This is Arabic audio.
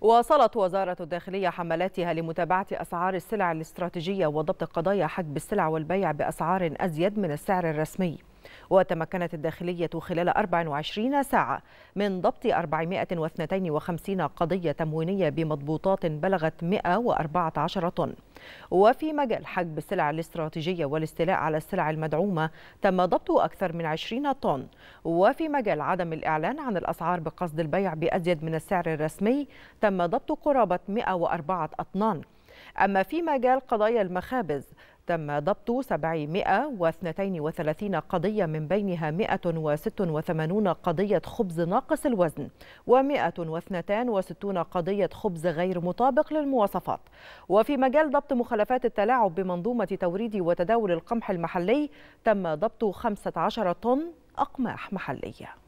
واصلت وزارة الداخلية حملاتها لمتابعة أسعار السلع الاستراتيجية وضبط قضايا حجب السلع والبيع بأسعار أزيد من السعر الرسمي وتمكنت الداخلية خلال 24 ساعة من ضبط 452 قضية تموينية بمضبوطات بلغت 114 طن وفي مجال حجب السلع الاستراتيجية والاستيلاء على السلع المدعومة تم ضبط أكثر من 20 طن وفي مجال عدم الإعلان عن الأسعار بقصد البيع بأزيد من السعر الرسمي تم ضبط قرابة 104 أطنان أما في مجال قضايا المخابز تم ضبط 732 قضية من بينها 186 قضية خبز ناقص الوزن و162 قضية خبز غير مطابق للمواصفات وفي مجال ضبط مخالفات التلاعب بمنظومة توريد وتداول القمح المحلي تم ضبط 15 طن أقماح محلية